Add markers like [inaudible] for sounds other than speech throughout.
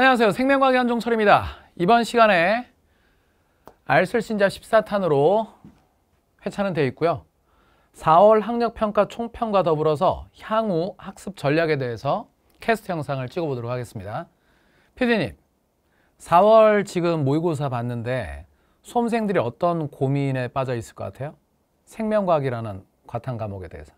안녕하세요. 생명과학 의 현종철입니다. 이번 시간에 알쓸신자 14탄으로 회차는 되어 있고요. 4월 학력평가 총평과 더불어서 향후 학습 전략에 대해서 캐스트 영상을 찍어보도록 하겠습니다. 피디님, 4월 지금 모의고사 봤는데 수험생들이 어떤 고민에 빠져 있을 것 같아요? 생명과학이라는 과탐 과목에 대해서.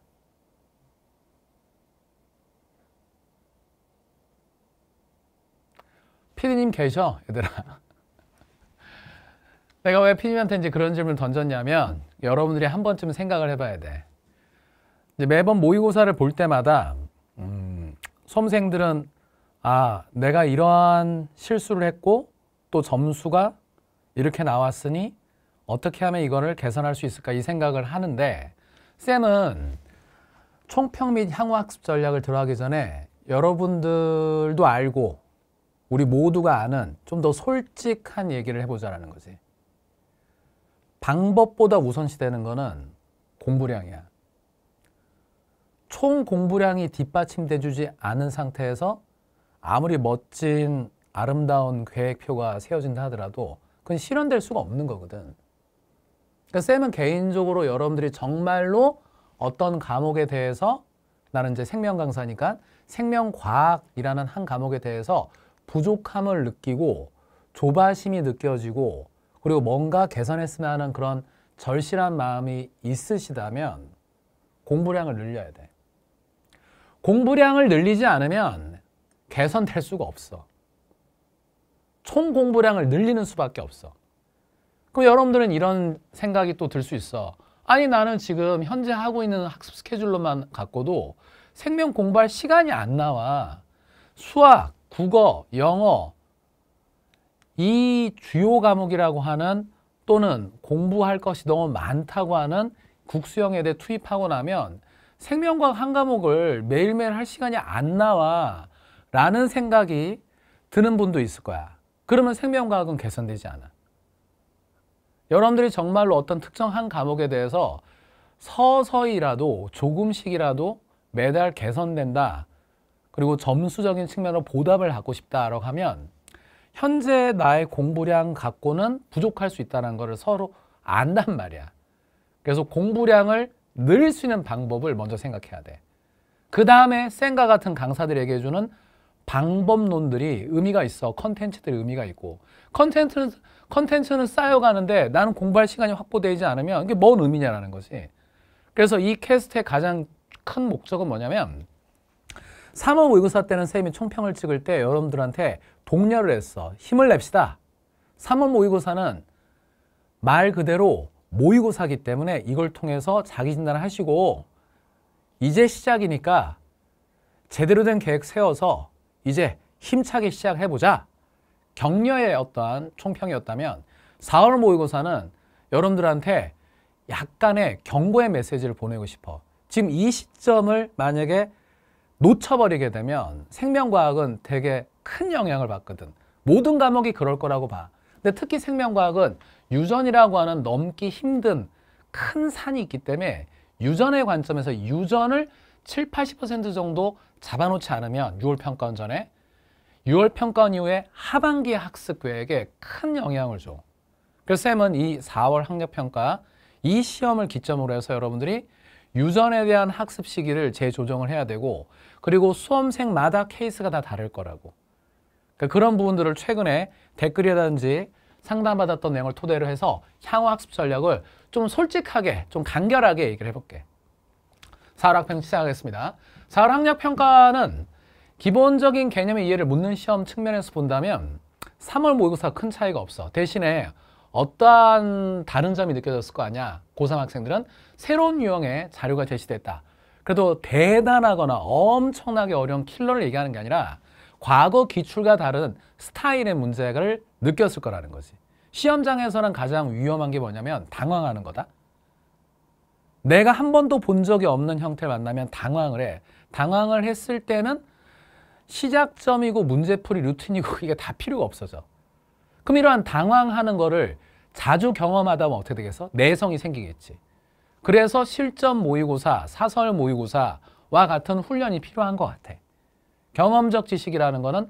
피디님 계셔, 얘들아. [laughs] 내가 왜 피디님한테 이제 그런 질문을 던졌냐면 여러분들이 한 번쯤 생각을 해봐야 돼. 이제 매번 모의고사를 볼 때마다 음, 수험생들은 아 내가 이러한 실수를 했고 또 점수가 이렇게 나왔으니 어떻게 하면 이거를 개선할 수 있을까 이 생각을 하는데 쌤은 총평 및 향후 학습 전략을 들어가기 전에 여러분들도 알고 우리 모두가 아는 좀 더 솔직한 얘기를 해보자라는 거지. 방법보다 우선시되는 거는 공부량이야. 총 공부량이 뒷받침돼주지 않은 상태에서 아무리 멋진 아름다운 계획표가 세워진다 하더라도 그건 실현될 수가 없는 거거든. 그러니까 쌤은 개인적으로 여러분들이 정말로 어떤 과목에 대해서 나는 이제 생명강사니까 생명과학이라는 한 과목에 대해서 부족함을 느끼고 조바심이 느껴지고 그리고 뭔가 개선했으면 하는 그런 절실한 마음이 있으시다면 공부량을 늘려야 돼. 공부량을 늘리지 않으면 개선될 수가 없어. 총 공부량을 늘리는 수밖에 없어. 그럼 여러분들은 이런 생각이 또 들 수 있어. 아니 나는 지금 현재 하고 있는 학습 스케줄로만 갖고도 생명 공부할 시간이 안 나와. 수학, 국어, 영어 이 주요 과목이라고 하는 또는 공부할 것이 너무 많다고 하는 국수형에 대해 투입하고 나면 생명과학 한 과목을 매일매일 할 시간이 안 나와 라는 생각이 드는 분도 있을 거야. 그러면 생명과학은 개선되지 않아. 여러분들이 정말로 어떤 특정한 과목에 대해서 서서히라도 조금씩이라도 매달 개선된다 그리고 점수적인 측면으로 보답을 갖고 싶다라고 하면 현재 나의 공부량 갖고는 부족할 수 있다는 것을 서로 안단 말이야. 그래서 공부량을 늘릴 수 있는 방법을 먼저 생각해야 돼. 그 다음에 센과 같은 강사들에게 주는 방법론들이 의미가 있어. 컨텐츠들이 의미가 있고. 컨텐츠는, 컨텐츠는 쌓여가는데 나는 공부할 시간이 확보되지 않으면 이게 뭔 의미냐라는 거지. 그래서 이 캐스트의 가장 큰 목적은 뭐냐면 3월 모의고사 때는 선생님이 총평을 찍을 때 여러분들한테 독려를 했어. 힘을 냅시다. 3월 모의고사는 말 그대로 모의고사기 때문에 이걸 통해서 자기 진단을 하시고 이제 시작이니까 제대로 된 계획 세워서 이제 힘차게 시작해보자. 격려의 어떠한 총평이었다면 4월 모의고사는 여러분들한테 약간의 경고의 메시지를 보내고 싶어. 지금 이 시점을 만약에 놓쳐버리게 되면 생명과학은 되게 큰 영향을 받거든. 모든 과목이 그럴 거라고 봐. 근데 특히 생명과학은 유전이라고 하는 넘기 힘든 큰 산이 있기 때문에 유전의 관점에서 유전을 7, 80% 정도 잡아놓지 않으면 6월 평가원 전에 6월 평가원 이후에 하반기 학습 계획에 큰 영향을 줘. 그래서 쌤은 이 4월 학력평가 이 시험을 기점으로 해서 여러분들이 유전에 대한 학습 시기를 재조정을 해야 되고 그리고 수험생마다 케이스가 다 다를 거라고 그러니까 그런 부분들을 최근에 댓글이라든지 상담받았던 내용을 토대로 해서 향후 학습 전략을 좀 솔직하게 좀 간결하게 얘기를 해볼게 사활학평 시작하겠습니다 사활학력평가는 기본적인 개념의 이해를 묻는 시험 측면에서 본다면 3월 모의고사 큰 차이가 없어 대신에 어떠한 다른 점이 느껴졌을 거 아니야. 고3 학생들은 새로운 유형의 자료가 제시됐다. 그래도 대단하거나 엄청나게 어려운 킬러를 얘기하는 게 아니라 과거 기출과 다른 스타일의 문제를 느꼈을 거라는 거지. 시험장에서는 가장 위험한 게 뭐냐면 당황하는 거다. 내가 한 번도 본 적이 없는 형태를 만나면 당황을 해. 당황을 했을 때는 시작점이고 문제풀이 루틴이고 [laughs] 이게 다 필요가 없어져. 그럼 이러한 당황하는 거를 자주 경험하다 보면 어떻게 되겠어? 내성이 생기겠지. 그래서 실전 모의고사, 사설 모의고사와 같은 훈련이 필요한 것 같아. 경험적 지식이라는 거는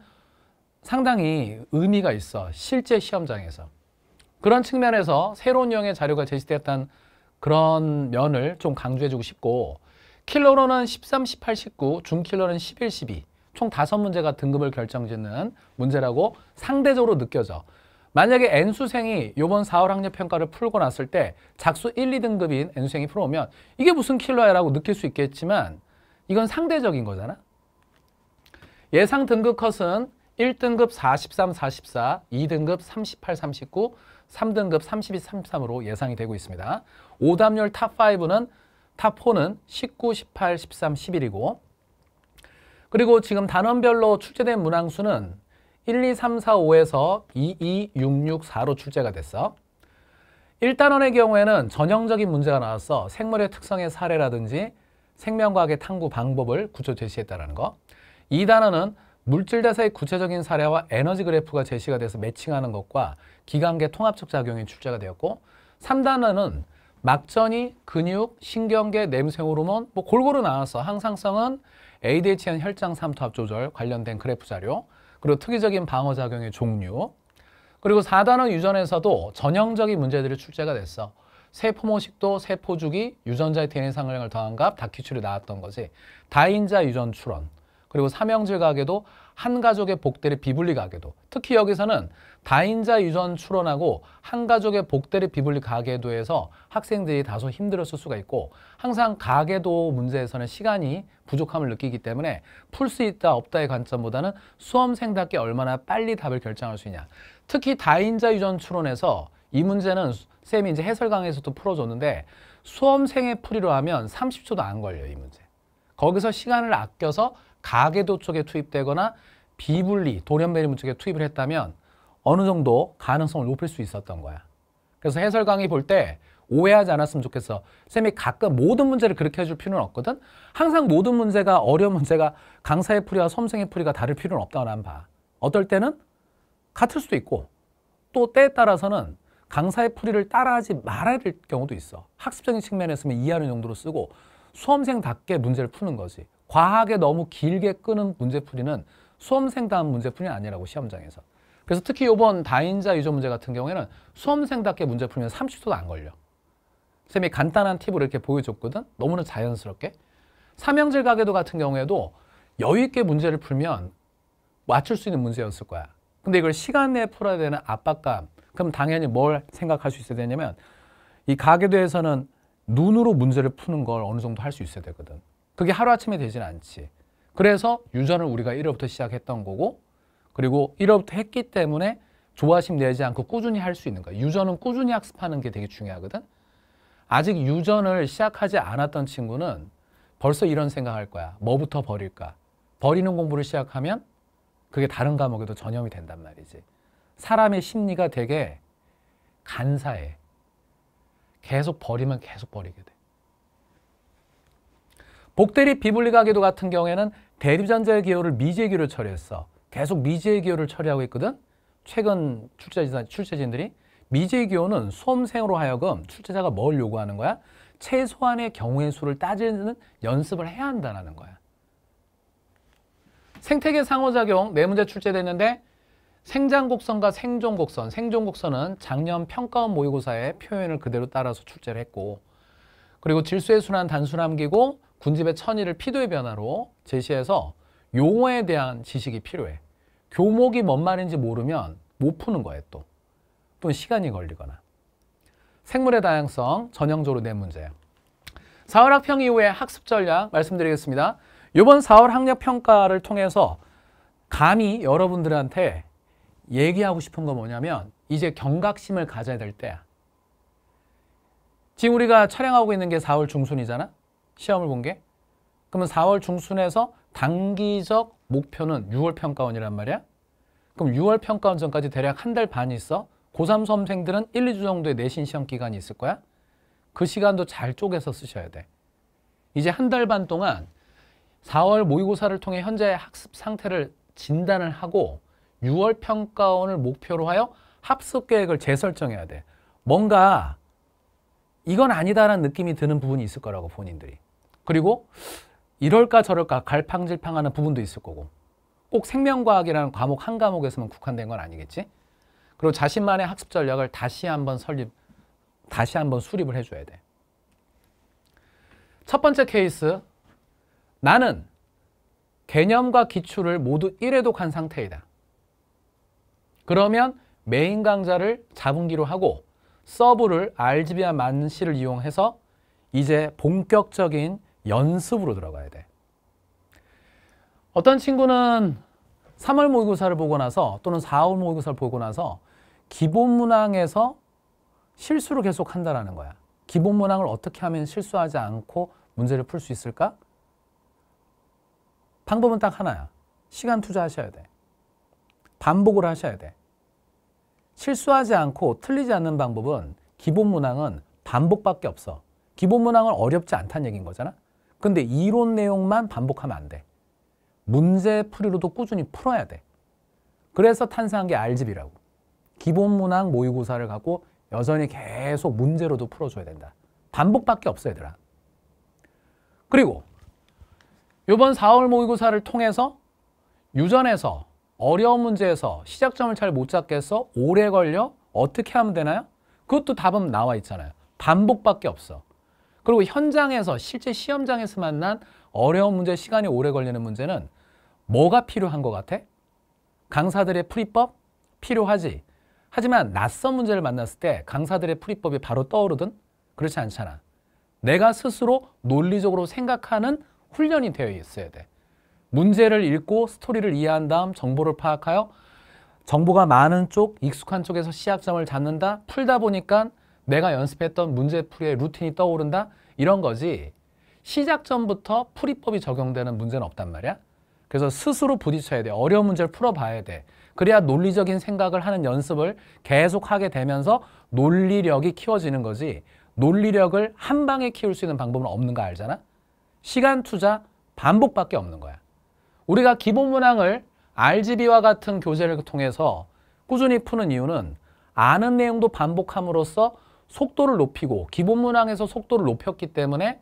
상당히 의미가 있어. 실제 시험장에서. 그런 측면에서 새로운 유형의 자료가 제시됐었다는 그런 면을 좀 강조해주고 싶고 킬러로는 13, 18, 19, 중킬러는 11, 12 총 다섯 문제가 등급을 결정짓는 문제라고 상대적으로 느껴져. 만약에 N수생이 요번 4월 학력 평가를 풀고 났을 때 작수 1, 2등급인 N수생이 풀어오면 이게 무슨 킬러야 라고 느낄 수 있겠지만 이건 상대적인 거잖아. 예상 등급 컷은 1등급 43, 44, 2등급 38, 39, 3등급 32, 33으로 예상이 되고 있습니다. 오답률 탑5는 탑4는 19, 18, 13, 11이고 그리고 지금 단원별로 출제된 문항수는 1, 2, 3, 4, 5에서 2, 2, 6, 6, 4로 출제가 됐어. 1단원의 경우에는 전형적인 문제가 나왔어. 생물의 특성의 사례라든지 생명과학의 탐구 방법을 구조 제시했다는 거. 2단원은 물질 대사의 구체적인 사례와 에너지 그래프가 제시가 돼서 매칭하는 것과 기관계 통합적 작용이 출제가 되었고 3단원은 막전이, 근육, 신경계, 냄새 호르몬 뭐 골고루 나왔어. 항상성은 ADHN 혈장 삼투압 조절 관련된 그래프 자료 그리고 특이적인 방어작용의 종류, 그리고 4단원 유전에서도 전형적인 문제들이 출제가 됐어. 세포모식도 세포주기 유전자의 DNA 상응을 더한 값 다키출이 나왔던 거지. 다인자 유전 출원 그리고 삼형질 각에도 한 가족의 복대를 비분리가게도 특히 여기서는 다인자 유전 출원하고한 가족의 복대를 비분리가게도에서 학생들이 다소 힘들었을 수가 있고 항상 가게도 문제에서는 시간이 부족함을 느끼기 때문에 풀 수 있다 없다의 관점보다는 수험생답게 얼마나 빨리 답을 결정할 수 있냐 특히 다인자 유전 출원에서이 문제는 쌤이 이제 해설 강의에서도 풀어줬는데 수험생의 풀이로 하면 30초도 안 걸려요 이 문제 거기서 시간을 아껴서 가계도 쪽에 투입되거나 비분리, 돌연변이 문책에 투입을 했다면 어느 정도 가능성을 높일 수 있었던 거야. 그래서 해설 강의 볼 때 오해하지 않았으면 좋겠어. 쌤이 가끔 모든 문제를 그렇게 해줄 필요는 없거든. 항상 모든 문제가 어려운 문제가 강사의 풀이와 섬생의 풀이가 다를 필요는 없다고 난 봐. 어떨 때는 같을 수도 있고 또 때에 따라서는 강사의 풀이를 따라하지 말아야 될 경우도 있어. 학습적인 측면에서는 이해하는 용도로 쓰고 수험생답게 문제를 푸는 거지. 과하게 너무 길게 끄는 문제풀이는 수험생답운 문제뿐이 아니라고 시험장에서. 그래서 특히 이번 다인자 유저 문제 같은 경우에는 수험생답게 문제 풀면 30초도 안 걸려. 쌤이 간단한 팁을 이렇게 보여줬거든. 너무나 자연스럽게. 삼형질 가계도 같은 경우에도 여유 있게 문제를 풀면 맞출 수 있는 문제였을 거야. 근데 이걸 시간 내에 풀어야 되는 압박감. 그럼 당연히 뭘 생각할 수 있어야 되냐면 이 가계도에서는 눈으로 문제를 푸는 걸 어느 정도 할 수 있어야 되거든. 그게 하루아침에 되진 않지. 그래서 유전을 우리가 1월부터 시작했던 거고 그리고 1월부터 했기 때문에 조바심 내지 않고 꾸준히 할 수 있는 거예요. 유전은 꾸준히 학습하는 게 되게 중요하거든. 아직 유전을 시작하지 않았던 친구는 벌써 이런 생각할 거야. 뭐부터 버릴까? 버리는 공부를 시작하면 그게 다른 과목에도 전염이 된단 말이지. 사람의 심리가 되게 간사해. 계속 버리면 계속 버리게 돼. 복대리 비블리가기도 같은 경우에는 대립잔자의 기여를 미제의기로 처리했어. 계속 미제의 기여를 처리하고 있거든. 최근 출제자, 출제진들이 미제의 기여는 수험생으로 하여금 출제자가 뭘 요구하는 거야? 최소한의 경우의 수를 따지는 연습을 해야 한다는 거야. 생태계 상호작용 네 문제 출제됐는데 생장곡선과 생존곡선, 생존곡선은 작년 평가원 모의고사의 표현을 그대로 따라서 출제를 했고 그리고 질소의 순환 단순함기고 군집의 천이를 피도의 변화로 제시해서 용어에 대한 지식이 필요해. 교목이 뭔 말인지 모르면 못 푸는 거예요 또. 또는 시간이 걸리거나. 생물의 다양성 전형적으로 낸문제예 4월 학평 이후에 학습 전략 말씀드리겠습니다. 이번 4월 학력 평가를 통해서 감히 여러분들한테 얘기하고 싶은 거 뭐냐면 이제 경각심을 가져야 될 때야. 지금 우리가 촬영하고 있는 게 4월 중순이잖아. 시험을 본 게. 그러면 4월 중순에서 단기적 목표는 6월 평가원이란 말이야. 그럼 6월 평가원 전까지 대략 한 달 반이 있어. 고3 수험생들은 1, 2주 정도의 내신 시험 기간이 있을 거야. 그 시간도 잘 쪼개서 쓰셔야 돼. 이제 한 달 반 동안 4월 모의고사를 통해 현재의 학습 상태를 진단을 하고 6월 평가원을 목표로 하여 합숙 계획을 재설정해야 돼. 뭔가 이건 아니다라는 느낌이 드는 부분이 있을 거라고 본인들이. 그리고 이럴까 저럴까 갈팡질팡하는 부분도 있을 거고 꼭 생명과학이라는 과목 한 과목에서만 국한된 건 아니겠지? 그리고 자신만의 학습 전략을 다시 한번 설립, 다시 한번 수립을 해줘야 돼. 첫 번째 케이스, 나는 개념과 기출을 모두 1회독한 상태이다. 그러면 메인 강좌를 잡분기로 하고 서브를 RGB와 만시를 이용해서 이제 본격적인 연습으로 들어가야 돼. 어떤 친구는 3월 모의고사를 보고 나서 또는 4월 모의고사를 보고 나서 기본 문항에서 실수를 계속 한다라는 거야. 기본 문항을 어떻게 하면 실수하지 않고 문제를 풀 수 있을까? 방법은 딱 하나야. 시간 투자하셔야 돼. 반복을 하셔야 돼. 실수하지 않고 틀리지 않는 방법은 기본 문항은 반복밖에 없어. 기본 문항은 어렵지 않다는 얘기인 거잖아. 근데 이론 내용만 반복하면 안 돼. 문제 풀이로도 꾸준히 풀어야 돼. 그래서 탄생한 게알집이라고 기본 문항 모의고사를 갖고 여전히 계속 문제로도 풀어줘야 된다. 반복밖에 없어 얘들아. 그리고 이번 4월 모의고사를 통해서 유전에서 어려운 문제에서 시작점을 잘 못 잡겠어? 오래 걸려? 어떻게 하면 되나요? 그것도 답은 나와 있잖아요. 반복밖에 없어. 그리고 현장에서 실제 시험장에서 만난 어려운 문제, 시간이 오래 걸리는 문제는 뭐가 필요한 것 같아? 강사들의 풀이법? 필요하지. 하지만 낯선 문제를 만났을 때 강사들의 풀이법이 바로 떠오르든? 그렇지 않잖아. 내가 스스로 논리적으로 생각하는 훈련이 되어 있어야 돼. 문제를 읽고 스토리를 이해한 다음 정보를 파악하여 정보가 많은 쪽, 익숙한 쪽에서 시작점을 잡는다. 풀다 보니까 내가 연습했던 문제풀이의 루틴이 떠오른다. 이런 거지. 시작점부터 풀이법이 적용되는 문제는 없단 말이야. 그래서 스스로 부딪혀야 돼. 어려운 문제를 풀어봐야 돼. 그래야 논리적인 생각을 하는 연습을 계속하게 되면서 논리력이 키워지는 거지. 논리력을 한 방에 키울 수 있는 방법은 없는 거 알잖아? 시간 투자, 반복밖에 없는 거야. 우리가 기본문항을 RGB와 같은 교재를 통해서 꾸준히 푸는 이유는 아는 내용도 반복함으로써 속도를 높이고 기본문항에서 속도를 높였기 때문에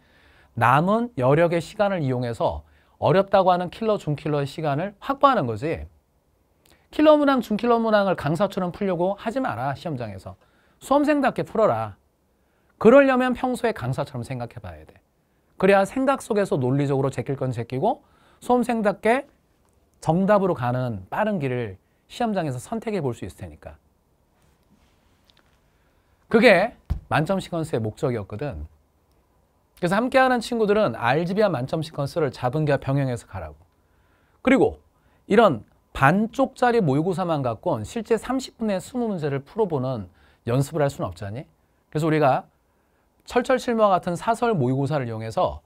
남은 여력의 시간을 이용해서 어렵다고 하는 킬러, 중킬러의 시간을 확보하는 거지. 킬러 문항, 중킬러 문항을 강사처럼 풀려고 하지 마라, 시험장에서. 수험생답게 풀어라. 그러려면 평소에 강사처럼 생각해 봐야 돼. 그래야 생각 속에서 논리적으로 제낄 건 제끼고 수험생답게 정답으로 가는 빠른 길을 시험장에서 선택해 볼 수 있을 테니까. 그게 만점 시퀀스의 목적이었거든. 그래서 함께하는 친구들은 RGB와 만점 시퀀스를 잡은 개와 병행해서 가라고. 그리고 이런 반쪽짜리 모의고사만 갖고 실제 30분에 20문제를 풀어보는 연습을 할 수는 없잖니? 그래서 우리가 철철실무와 같은 사설 모의고사를 이용해서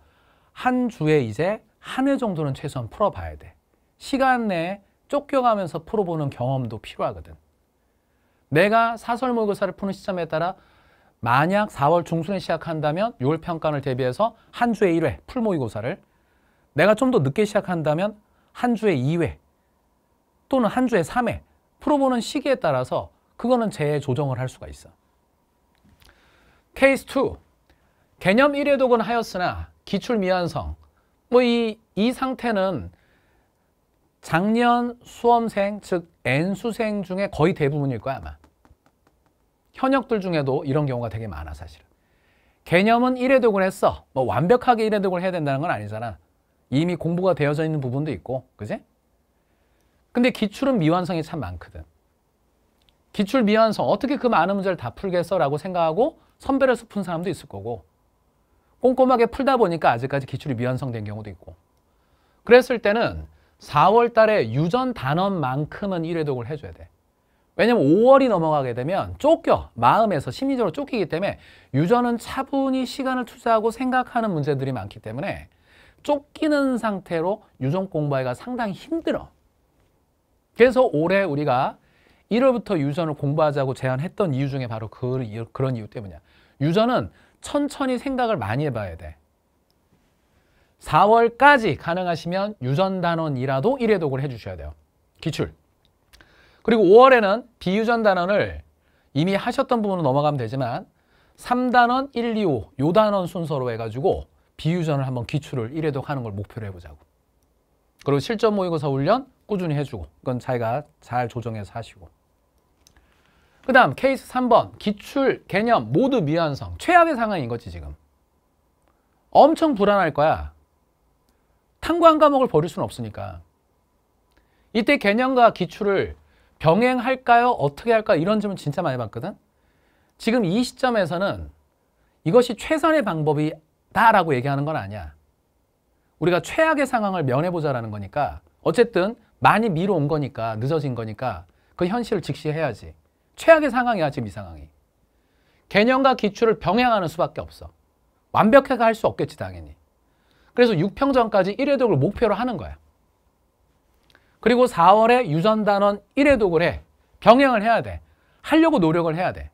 한 주에 이제 한해 정도는 최소한 풀어봐야 돼. 시간 내에 쫓겨가면서 풀어보는 경험도 필요하거든. 내가 사설모의고사를 푸는 시점에 따라 만약 4월 중순에 시작한다면 6월 평가를 대비해서 한 주에 1회 풀모의고사를 내가 좀 더 늦게 시작한다면 한 주에 2회 또는 한 주에 3회 풀어보는 시기에 따라서 그거는 재조정을 할 수가 있어. 케이스 2. 개념 1회 독은 하였으나 기출 미완성, 뭐 이, 이 상태는 작년 수험생, 즉 N수생 중에 거의 대부분일 거야 아마. 현역들 중에도 이런 경우가 되게 많아 사실은. 개념은 1회 독을 했어. 뭐 완벽하게 1회 독을 해야 된다는 건 아니잖아. 이미 공부가 되어져 있는 부분도 있고, 그지? 근데 기출은 미완성이 참 많거든. 기출 미완성, 어떻게 그 많은 문제를 다 풀겠어라고 생각하고 선별해서 푼 사람도 있을 거고 꼼꼼하게 풀다 보니까 아직까지 기출이 미완성된 경우도 있고 그랬을 때는 4월 달에 유전 단원만큼은 1회독을 해줘야 돼. 왜냐면 5월이 넘어가게 되면 쫓겨. 마음에서 심리적으로 쫓기기 때문에 유전은 차분히 시간을 투자하고 생각하는 문제들이 많기 때문에 쫓기는 상태로 유전 공부하기가 상당히 힘들어. 그래서 올해 우리가 1월부터 유전을 공부하자고 제안했던 이유 중에 바로 그, 그런 이유 때문이야. 유전은 천천히 생각을 많이 해봐야 돼. 4월까지 가능하시면 유전단원이라도 1회독을 해주셔야 돼요. 기출. 그리고 5월에는 비유전단원을 이미 하셨던 부분은 넘어가면 되지만 3단원 1, 2, 5, 요 단원 순서로 해가지고 비유전을 한번 기출을 1회독 하는 걸 목표로 해보자고. 그리고 실전 모의고사 훈련 꾸준히 해주고 그건 자기가 잘 조정해서 하시고 그 다음 케이스 3번 기출, 개념 모두 미완성 최악의 상황인 거지 지금 엄청 불안할 거야 탐구 한 과목을 버릴 수는 없으니까 이때 개념과 기출을 병행할까요? 어떻게 할까? 이런 질문 진짜 많이 봤거든 지금 이 시점에서는 이것이 최선의 방법이다 라고 얘기하는 건 아니야 우리가 최악의 상황을 면해보자라는 거니까 어쨌든 많이 미뤄온 거니까 늦어진 거니까 그 현실을 직시해야지 최악의 상황이야 지금 이 상황이. 개념과 기출을 병행하는 수밖에 없어. 완벽하게 할 수 없겠지 당연히. 그래서 6평전까지 1회독을 목표로 하는 거야. 그리고 4월에 유전단원 1회독을 해. 병행을 해야 돼. 하려고 노력을 해야 돼.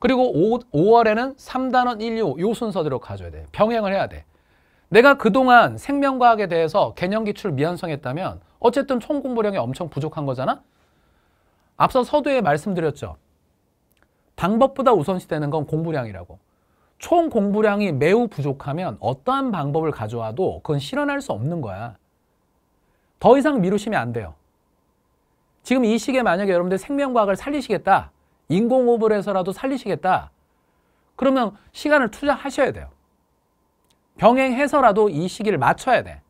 그리고 5, 월에는 3단원 1, 2, 5, 요 순서대로 가져야 돼. 병행을 해야 돼. 내가 그동안 생명과학에 대해서 개념 기출을 미완성했다면 어쨌든 총공부량이 엄청 부족한 거잖아? 앞서 서두에 말씀드렸죠. 방법보다 우선시되는 건 공부량이라고. 총 공부량이 매우 부족하면 어떠한 방법을 가져와도 그건 실현할 수 없는 거야. 더 이상 미루시면 안 돼요. 지금 이 시기에 만약에 여러분들 생명과학을 살리시겠다. 인공호흡을 해서라도 살리시겠다. 그러면 시간을 투자하셔야 돼요. 병행해서라도 이 시기를 맞춰야 돼.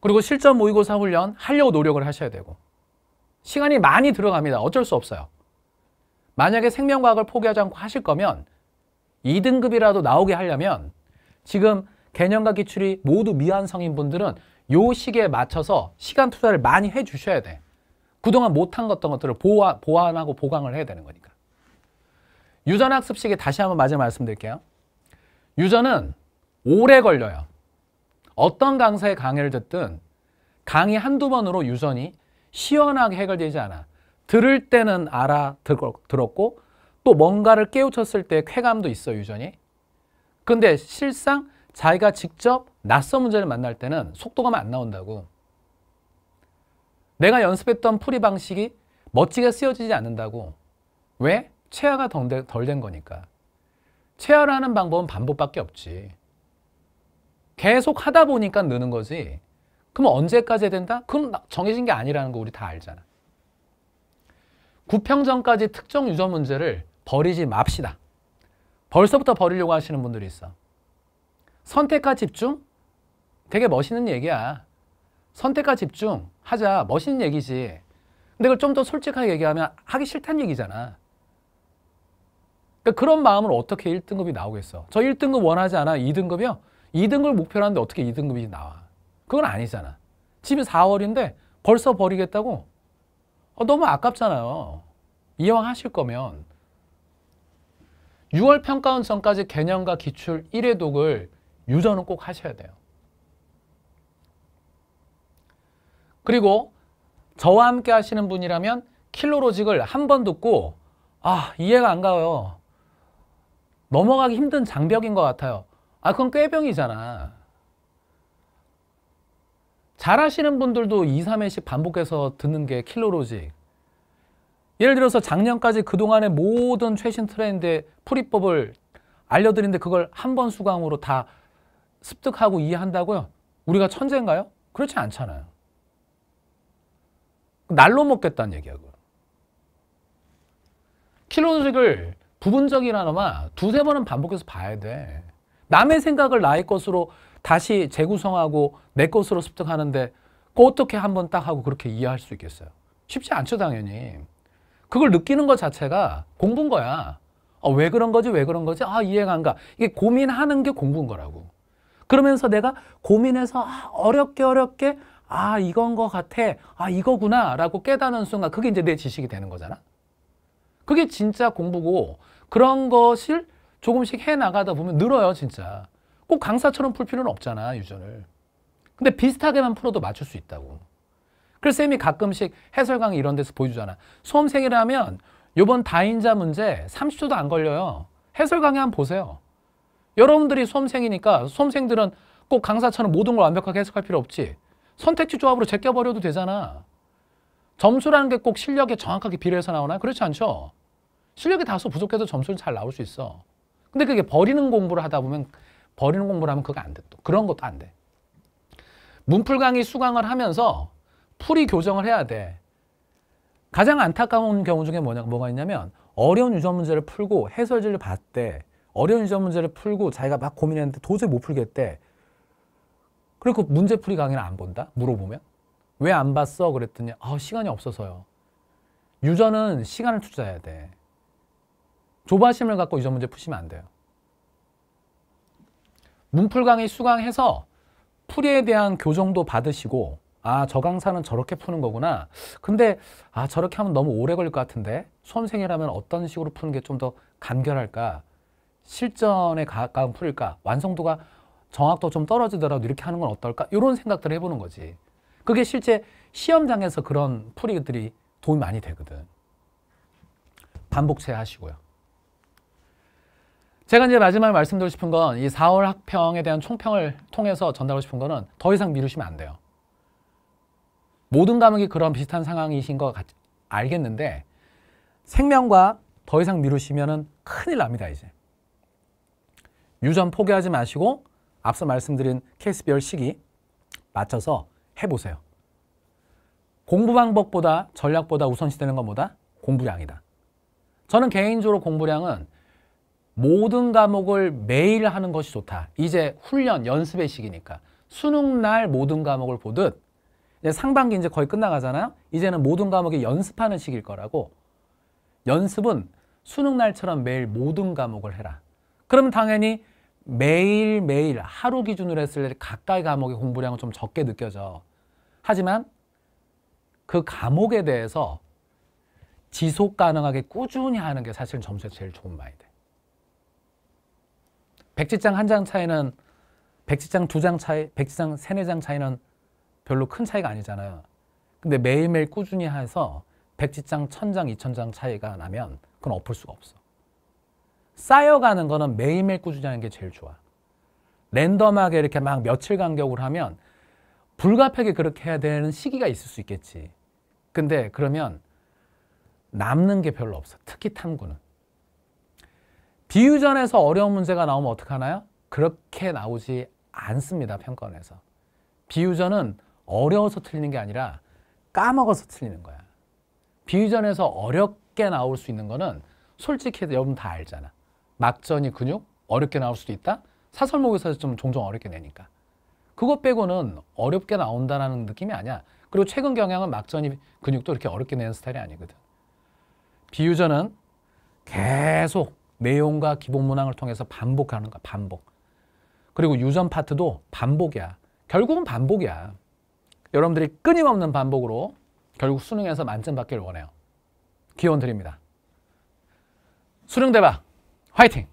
그리고 실전 모의고사 훈련 하려고 노력을 하셔야 되고 시간이 많이 들어갑니다. 어쩔 수 없어요. 만약에 생명과학을 포기하지 않고 하실 거면 2등급이라도 나오게 하려면 지금 개념과 기출이 모두 미완성인 분들은 요 시기에 맞춰서 시간 투자를 많이 해 주셔야 돼. 그동안 못한 것던 것들을 보완, 보완하고 보강을 해야 되는 거니까. 유전학습식에 다시 한번 마지막 말씀드릴게요. 유전은 오래 걸려요. 어떤 강사의 강의를 듣든 강의 한두 번으로 유전이 시원하게 해결되지 않아. 들을 때는 알아 들었고 또 뭔가를 깨우쳤을 때 쾌감도 있어 유전이. 근데 실상 자기가 직접 낯선 문제를 만날 때는 속도감이 안 나온다고. 내가 연습했던 풀이 방식이 멋지게 쓰여지지 않는다고. 왜? 체화가 덜 된 거니까. 체화라는 방법은 반복밖에 없지. 계속 하다 보니까 느는 거지. 그럼 언제까지 해야 된다? 그건 정해진 게 아니라는 거 우리 다 알잖아. 구평전까지 특정 유전 문제를 버리지 맙시다. 벌써부터 버리려고 하시는 분들이 있어. 선택과 집중? 되게 멋있는 얘기야. 선택과 집중 하자. 멋있는 얘기지. 근데 그걸 좀 더 솔직하게 얘기하면 하기 싫다는 얘기잖아. 그러니까 그런 마음을 어떻게 1등급이 나오겠어. 저 1등급 원하지 않아. 2등급이요? 2등급을 목표로 하는데 어떻게 2등급이 나와. 그건 아니잖아. 집이 4월인데 벌써 버리겠다고? 어, 너무 아깝잖아요. 이왕 하실 거면. 6월 평가원 전까지 개념과 기출 1회 독을 유저는 꼭 하셔야 돼요. 그리고 저와 함께 하시는 분이라면 킬로로직을 한 번 듣고 아 이해가 안 가요. 넘어가기 힘든 장벽인 것 같아요. 아 그건 꾀병이잖아. 잘 하시는 분들도 2, 3회씩 반복해서 듣는 게 킬로로직. 예를 들어서 작년까지 그동안의 모든 최신 트렌드의 풀이법을 알려드리는데 그걸 한 번 수강으로 다 습득하고 이해한다고요? 우리가 천재인가요? 그렇지 않잖아요. 날로 먹겠다는 얘기야, 그 킬로로직을 부분적인 하나만 두세 번은 반복해서 봐야 돼. 남의 생각을 나의 것으로 다시 재구성하고 내 것으로 습득하는데 그 어떻게 한번 딱 하고 그렇게 이해할 수 있겠어요? 쉽지 않죠 당연히. 그걸 느끼는 것 자체가 공부인 거야. 아, 왜 그런 거지 왜 그런 거지 아 이해가 안 가. 이게 고민하는 게 공부인 거라고. 그러면서 내가 고민해서 아, 어렵게 어렵게 아 이건 거 같아 아 이거구나 라고 깨닫는 순간 그게 이제 내 지식이 되는 거잖아. 그게 진짜 공부고 그런 것을 조금씩 해 나가다 보면 늘어요, 진짜. 꼭 강사처럼 풀 필요는 없잖아, 유전을. 근데 비슷하게만 풀어도 맞출 수 있다고. 그래서 쌤이 가끔씩 해설 강의 이런 데서 보여주잖아. 수험생이라면 요번 다인자 문제 30초도 안 걸려요. 해설 강의 한번 보세요. 여러분들이 수험생이니까 수험생들은 꼭 강사처럼 모든 걸 완벽하게 해석할 필요 없지. 선택지 조합으로 제껴버려도 되잖아. 점수라는 게 꼭 실력에 정확하게 비례해서 나오나? 그렇지 않죠? 실력이 다소 부족해도 점수는 잘 나올 수 있어. 근데 그게 버리는 공부를 하다 보면 버리는 공부를 하면 그거 안 돼. 또. 그런 것도 안 돼. 문풀 강의 수강을 하면서 풀이 교정을 해야 돼. 가장 안타까운 경우 중에 뭐냐, 뭐가 있냐면 어려운 유전 문제를 풀고 해설지를 봤대. 어려운 유전 문제를 풀고 자기가 막 고민했는데 도저히 못 풀겠대. 그리고 그 문제풀이 강의를 안 본다? 물어보면. 왜 안 봤어? 그랬더니 아, 시간이 없어서요. 유전은 시간을 투자해야 돼. 조바심을 갖고 이전 문제 푸시면 안 돼요. 문풀 강의 수강해서 풀이에 대한 교정도 받으시고 아, 저 강사는 저렇게 푸는 거구나. 근데 아, 저렇게 하면 너무 오래 걸릴 것 같은데 수험생이라면 어떤 식으로 푸는 게 좀 더 간결할까? 실전에 가까운 풀일까? 완성도가 정확도 좀 떨어지더라도 이렇게 하는 건 어떨까? 이런 생각들을 해보는 거지. 그게 실제 시험장에서 그런 풀이들이 도움이 많이 되거든. 반복체 하시고요. 제가 이제 마지막에 말씀드리고 싶은 건 이 4월 학평에 대한 총평을 통해서 전달하고 싶은 거는 더 이상 미루시면 안 돼요. 모든 과목이 그런 비슷한 상황이신 거 같, 알겠는데 생명과 더 이상 미루시면 큰일 납니다. 이제 유전 포기하지 마시고 앞서 말씀드린 케이스별 시기 맞춰서 해보세요. 공부 방법보다 전략보다 우선시되는 것보다 공부량이다. 저는 개인적으로 공부량은 모든 과목을 매일 하는 것이 좋다. 이제 훈련, 연습의 시기니까. 수능 날 모든 과목을 보듯 이제 상반기 이제 거의 끝나가잖아요. 이제는 모든 과목이 연습하는 시기일 거라고 연습은 수능 날처럼 매일 모든 과목을 해라. 그러면 당연히 매일매일 하루 기준으로 했을 때 가까이 과목의 공부량은 좀 적게 느껴져. 하지만 그 과목에 대해서 지속 가능하게 꾸준히 하는 게 사실 점수에 제일 좋은 마이드 백지장 한 장 차이는 백지장 두 장 차이, 백지장 세네 장 차이는 별로 큰 차이가 아니잖아요. 근데 매일매일 꾸준히 해서 백지장 천장, 이천장 차이가 나면 그건 엎을 수가 없어. 쌓여가는 거는 매일매일 꾸준히 하는 게 제일 좋아. 랜덤하게 이렇게 막 며칠 간격으로 하면 불가피하게 그렇게 해야 되는 시기가 있을 수 있겠지. 근데 그러면 남는 게 별로 없어. 특히 탐구는. 비유전에서 어려운 문제가 나오면 어떡하나요? 그렇게 나오지 않습니다. 평가원에서. 비유전은 어려워서 틀리는 게 아니라 까먹어서 틀리는 거야. 비유전에서 어렵게 나올 수 있는 거는 솔직히 여러분 다 알잖아. 막전이 근육 어렵게 나올 수도 있다. 사설목에서 좀 종종 어렵게 내니까. 그것 빼고는 어렵게 나온다라 느낌이 아니야. 그리고 최근 경향은 막전이 근육도 이렇게 어렵게 내는 스타일이 아니거든. 비유전은 계속 내용과 기본 문항을 통해서 반복하는 거야, 반복. 그리고 유전 파트도 반복이야. 결국은 반복이야. 여러분들이 끊임없는 반복으로 결국 수능에서 만점 받기를 원해요. 기원 드립니다. 수능 대박 화이팅!